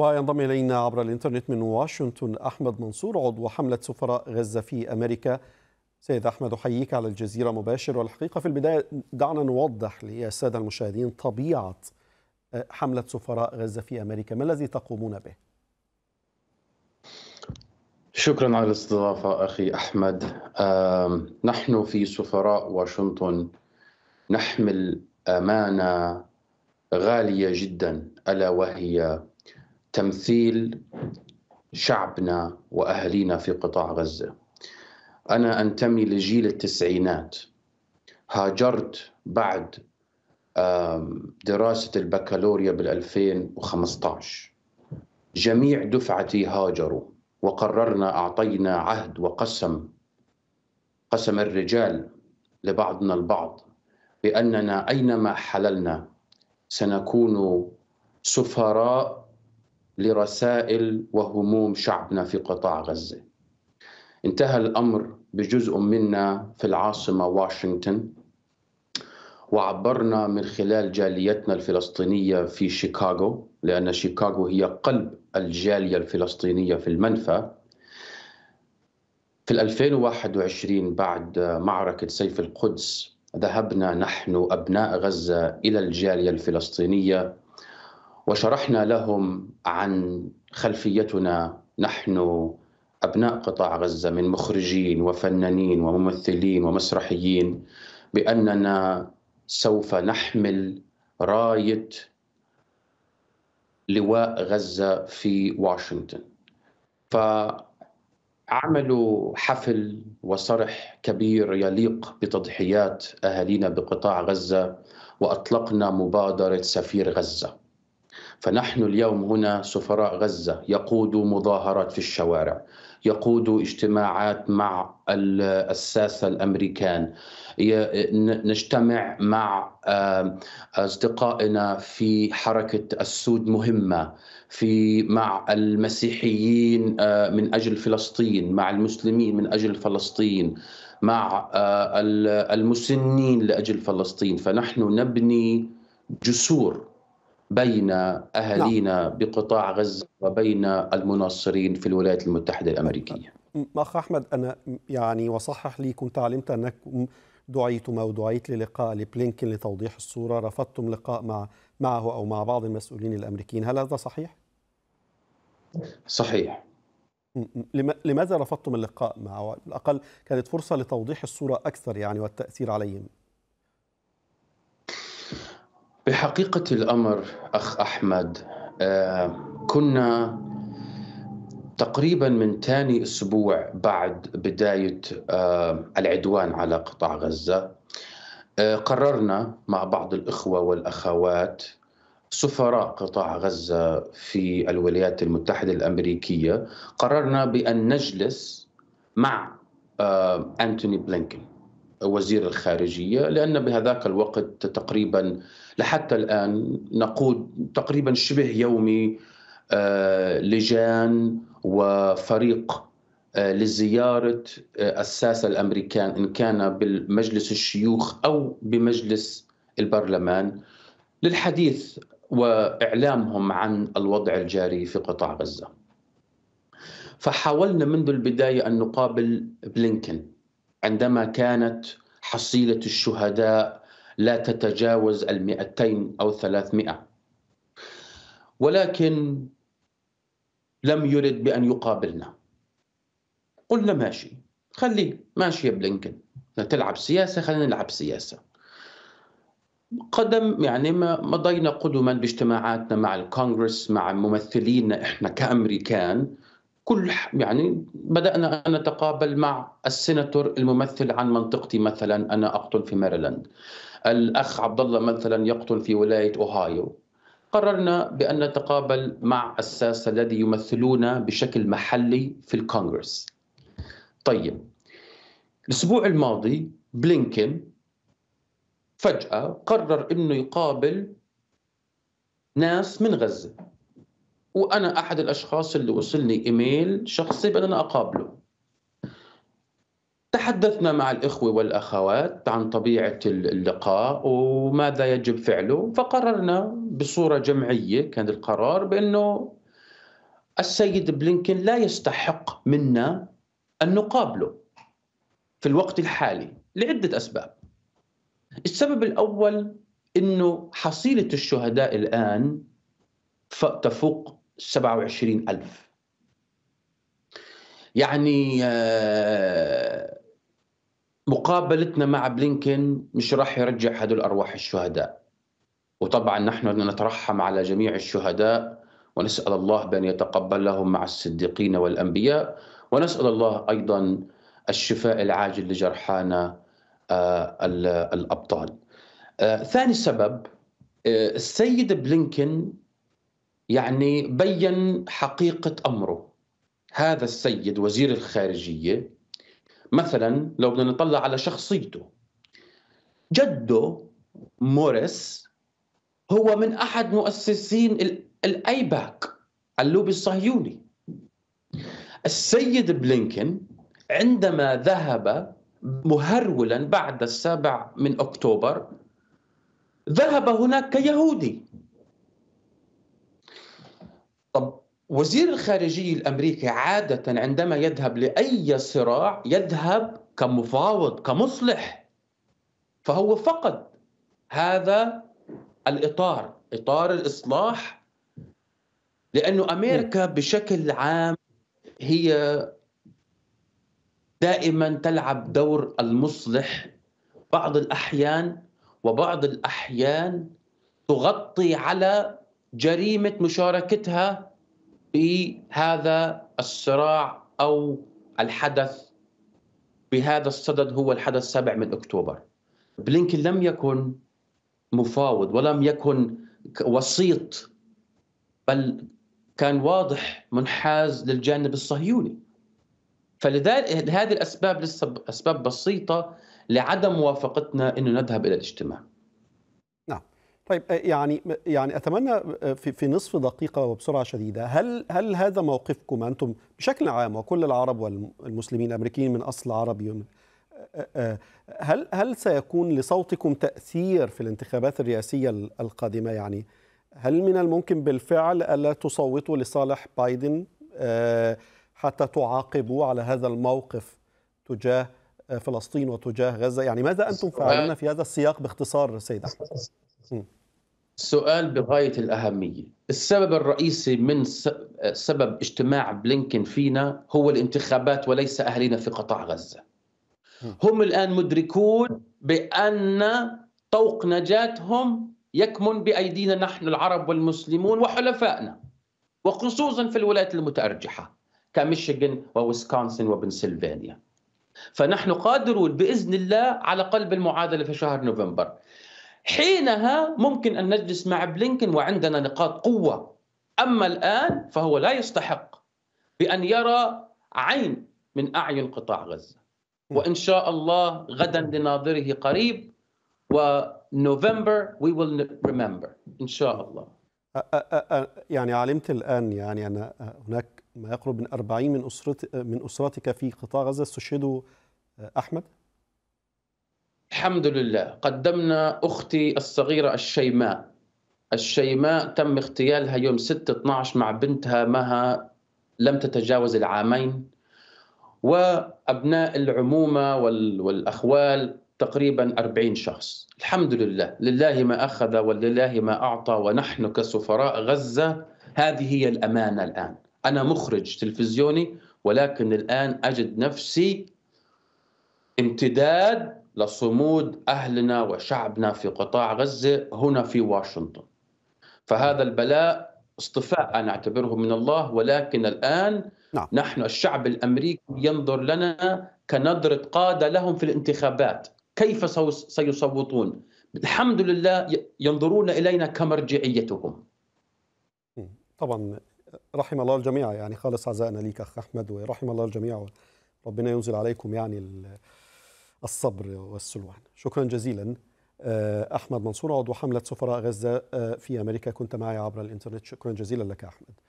وينضم إلينا عبر الإنترنت من واشنطن أحمد منصور عضو حملة سفراء غزة في أمريكا سيد أحمد أحييك على الجزيرة مباشر والحقيقة في البداية دعنا نوضح للسادة المشاهدين طبيعة آه، حملة سفراء غزة في أمريكا ما الذي تقومون به؟ شكرا على الاستضافة أخي أحمد نحن في سفراء واشنطن نحمل أمانة غالية جدا ألا وهي تمثيل شعبنا واهالينا في قطاع غزه. انا انتمي لجيل التسعينات. هاجرت بعد دراسه البكالوريا بال 2015. جميع دفعتي هاجروا وقررنا اعطينا عهد وقسم قسم الرجال لبعضنا البعض باننا اينما حللنا سنكون سفراء لرسائل وهموم شعبنا في قطاع غزه. انتهى الامر بجزء منا في العاصمه واشنطن وعبرنا من خلال جاليتنا الفلسطينيه في شيكاغو لان شيكاغو هي قلب الجاليه الفلسطينيه في المنفى في 2021 بعد معركة سيف القدس ذهبنا نحن أبناء غزة إلى الجالية الفلسطينية وشرحنا لهم عن خلفيتنا نحن أبناء قطاع غزة من مخرجين وفنانين وممثلين ومسرحيين بأننا سوف نحمل راية لواء غزة في واشنطن فعملوا حفل وصرح كبير يليق بتضحيات أهالينا بقطاع غزة وأطلقنا مبادرة سفير غزة فنحن اليوم هنا سفراء غزة يقودوا مظاهرات في الشوارع يقودوا اجتماعات مع الساسة الأمريكان نجتمع مع أصدقائنا في حركة السود مهمة في مع المسيحيين من أجل فلسطين مع المسلمين من أجل فلسطين مع المسنين لأجل فلسطين فنحن نبني جسور بين نعم. اهالينا نعم. بقطاع غزه وبين المناصرين في الولايات المتحده الامريكيه. اخ احمد انا يعني وصحح لي كنت علمت انك او دعيت للقاء لبلينكن لتوضيح الصوره رفضتم لقاء مع معه او مع بعض المسؤولين الامريكيين هل هذا صحيح؟ صحيح لماذا رفضتم اللقاء معه؟ على الاقل كانت فرصه لتوضيح الصوره اكثر يعني والتاثير عليهم. بحقيقة الأمر أخ أحمد آه، كنا تقريبا من ثاني أسبوع بعد بداية آه، العدوان على قطاع غزة آه، قررنا مع بعض الإخوة والأخوات سفراء قطاع غزة في الولايات المتحدة الأمريكية قررنا بأن نجلس مع أنتوني بلينكن وزير الخارجية لأن بهذاك الوقت تقريبا لحتى الآن نقود تقريبا شبه يومي آه، لجان وفريق آه، لزيارة الساسة آه، الأمريكان إن كان بالمجلس الشيوخ أو بمجلس البرلمان للحديث وإعلامهم عن الوضع الجاري في قطاع غزة فحاولنا منذ البداية أن نقابل بلينكن عندما كانت حصيلة الشهداء لا تتجاوز المئتين أو ثلاثمائة ولكن لم يرد بأن يقابلنا قلنا ماشي خليه ماشي يا بلينكن تلعب سياسة خلينا نلعب سياسة قدم يعني ما مضينا قدما باجتماعاتنا مع الكونغرس مع ممثلينا احنا كامريكان كل يعني بدأنا أن نتقابل مع السيناتور الممثل عن منطقتي مثلا أنا أقتل في ماريلاند الأخ عبد الله مثلا يقتل في ولاية أوهايو قررنا بأن نتقابل مع الساسة الذي يمثلون بشكل محلي في الكونغرس طيب الأسبوع الماضي بلينكن فجأة قرر أنه يقابل ناس من غزة وانا احد الاشخاص اللي وصلني ايميل شخصي بدنا اقابله تحدثنا مع الاخوه والاخوات عن طبيعه اللقاء وماذا يجب فعله فقررنا بصوره جمعيه كان القرار بانه السيد بلينكن لا يستحق منا ان نقابله في الوقت الحالي لعده اسباب السبب الاول انه حصيله الشهداء الان تفوق 27 ألف يعني آه، مقابلتنا مع بلينكن مش راح يرجع هذه أرواح الشهداء وطبعا نحن نترحم على جميع الشهداء ونسأل الله بأن يتقبل لهم مع الصديقين والأنبياء ونسأل الله أيضا الشفاء العاجل لجرحانا آه، الأبطال آه، ثاني سبب السيد بلينكن يعني بين حقيقة أمره هذا السيد وزير الخارجية مثلا لو بدنا نطلع على شخصيته جده موريس هو من أحد مؤسسين الأيباك اللوبي الصهيوني السيد بلينكن عندما ذهب مهرولا بعد السابع من أكتوبر ذهب هناك كيهودي طب وزير الخارجية الأمريكي عادة عندما يذهب لأي صراع يذهب كمفاوض كمصلح فهو فقد هذا الإطار إطار الإصلاح لأنه أمريكا بشكل عام هي دائما تلعب دور المصلح بعض الأحيان وبعض الأحيان تغطي على جريمه مشاركتها بهذا الصراع او الحدث بهذا الصدد هو الحدث 7 من اكتوبر. بلينكن لم يكن مفاوض ولم يكن وسيط بل كان واضح منحاز للجانب الصهيوني. فلذلك هذه الاسباب لسه اسباب بسيطه لعدم موافقتنا انه نذهب الى الاجتماع. طيب آه، يعني آه، يعني اتمنى آه، في, في نصف دقيقه وبسرعه شديده هل هل هذا موقفكم انتم بشكل عام وكل العرب والمسلمين الامريكيين من اصل عربي هل هل سيكون لصوتكم تاثير في الانتخابات الرئاسيه القادمه يعني هل من الممكن بالفعل الا تصوتوا لصالح بايدن حتى تعاقبوا على هذا الموقف تجاه فلسطين وتجاه غزه يعني ماذا انتم فاعلون في هذا السياق باختصار سيد احمد سؤال بغاية الأهمية السبب الرئيسي من آه، سبب اجتماع بلينكن فينا هو الانتخابات وليس أهلنا في قطاع غزة هم الآن مدركون بأن طوق نجاتهم يكمن بأيدينا نحن العرب والمسلمون وحلفائنا وخصوصا في الولايات المتأرجحة كميشيغن وويسكونسن وبنسلفانيا فنحن قادرون بإذن الله على قلب المعادلة في شهر نوفمبر حينها ممكن أن نجلس مع بلينكن وعندنا نقاط قوة أما الآن فهو لا يستحق بأن يرى عين من أعين قطاع غزة وإن شاء الله غدا لناظره قريب ونوفمبر we will remember إن شاء الله يعني علمت الآن يعني أنا هناك ما يقرب من 40 من أسرت من أسرتك في قطاع غزة استشهدوا أحمد؟ الحمد لله قدمنا أختي الصغيرة الشيماء الشيماء تم اغتيالها يوم 6-12 مع بنتها مها لم تتجاوز العامين وأبناء العمومة والأخوال تقريبا 40 شخص الحمد لله لله ما أخذ ولله ما أعطى ونحن كسفراء غزة هذه هي الأمانة الآن أنا مخرج تلفزيوني ولكن الآن أجد نفسي امتداد لصمود اهلنا وشعبنا في قطاع غزه هنا في واشنطن. فهذا البلاء اصطفاء انا اعتبره من الله ولكن الان نعم. نحن الشعب الامريكي ينظر لنا كنظره قاده لهم في الانتخابات، كيف سيصوتون؟ الحمد لله ينظرون الينا كمرجعيتهم. طبعا رحم الله الجميع يعني خالص عزائنا ليك اخ احمد ورحم الله الجميع ربنا ينزل عليكم يعني الصبر والسلوان شكرا جزيلا آه، أحمد منصور عضو حملة سفراء غزة آه، في أمريكا كنت معي عبر الإنترنت شكرا جزيلا لك أحمد